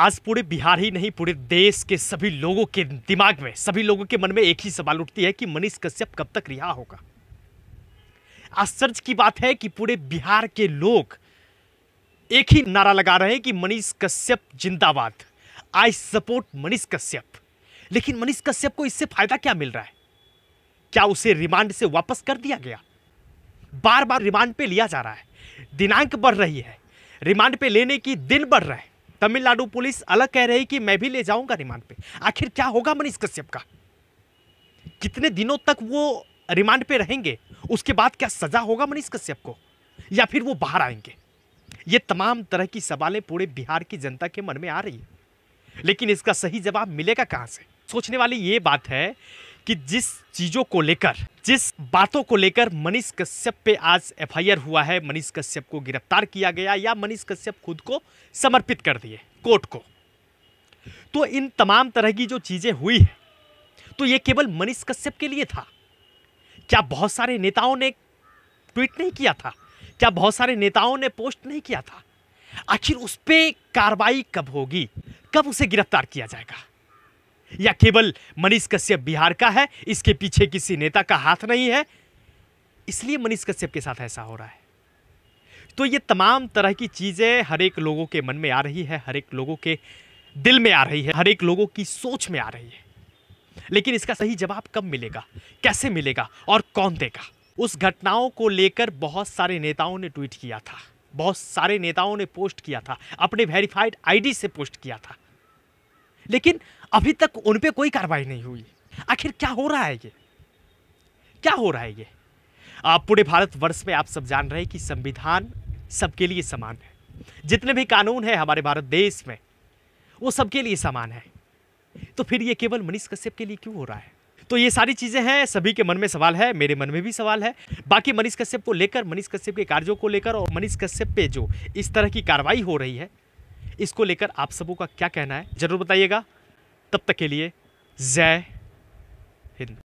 आज पूरे बिहार ही नहीं पूरे देश के सभी लोगों के दिमाग में सभी लोगों के मन में एक ही सवाल उठती है कि मनीष कश्यप कब तक रिहा होगा आश्चर्य की बात है कि पूरे बिहार के लोग एक ही नारा लगा रहे हैं कि मनीष कश्यप जिंदाबाद आई सपोर्ट मनीष कश्यप लेकिन मनीष कश्यप को इससे फायदा क्या मिल रहा है क्या उसे रिमांड से वापस कर दिया गया बार बार रिमांड पे लिया जा रहा है दिनांक बढ़ रही है रिमांड पे लेने की दिन बढ़ रहा है तमिलनाडु पुलिस अलग कह रही कि मैं भी ले जाऊंगा रिमांड पे आखिर क्या होगा मनीष कश्यप का कितने दिनों तक वो रिमांड पे रहेंगे उसके बाद क्या सजा होगा मनीष कश्यप को या फिर वो बाहर आएंगे ये तमाम तरह की सवालें पूरे बिहार की जनता के मन में आ रही है लेकिन इसका सही जवाब मिलेगा कहां से सोचने वाली ये बात है कि जिस चीज़ों को लेकर जिस बातों को लेकर मनीष कश्यप पे आज एफआईआर हुआ है मनीष कश्यप को गिरफ्तार किया गया या मनीष कश्यप खुद को समर्पित कर दिए कोर्ट को तो इन तमाम तरह की जो चीज़ें हुई है तो ये केवल मनीष कश्यप के लिए था क्या बहुत सारे नेताओं ने ट्वीट नहीं किया था क्या बहुत सारे नेताओं ने पोस्ट नहीं किया था आखिर उस पर कार्रवाई कब होगी कब उसे गिरफ्तार किया जाएगा या केवल मनीष कश्यप बिहार का है इसके पीछे किसी नेता का हाथ नहीं है इसलिए मनीष कश्यप के साथ ऐसा हो रहा है तो ये तमाम तरह की चीज़ें हर एक लोगों के मन में आ रही है हर एक लोगों के दिल में आ रही है हर एक लोगों की सोच में आ रही है लेकिन इसका सही जवाब कब मिलेगा कैसे मिलेगा और कौन देगा उस घटनाओं को लेकर बहुत सारे नेताओं ने ट्वीट किया था बहुत सारे नेताओं ने पोस्ट किया था अपने वेरीफाइड आईडी से पोस्ट किया था लेकिन अभी तक उन पर कोई कार्रवाई नहीं हुई आखिर क्या हो रहा है ये क्या हो रहा है ये आप पूरे भारतवर्ष में आप सब जान रहे हैं कि संविधान सबके लिए समान है जितने भी कानून है हमारे भारत देश में वो सबके लिए समान है तो फिर ये केवल मनीष कश्यप के लिए क्यों हो रहा है तो ये सारी चीज़ें हैं सभी के मन में सवाल है मेरे मन में भी सवाल है बाकी मनीष कश्यप को लेकर मनीष कश्यप के कार्यों को लेकर और मनीष कश्यप पे जो इस तरह की कार्रवाई हो रही है इसको लेकर आप सबों का क्या कहना है ज़रूर बताइएगा तब तक के लिए जय हिंद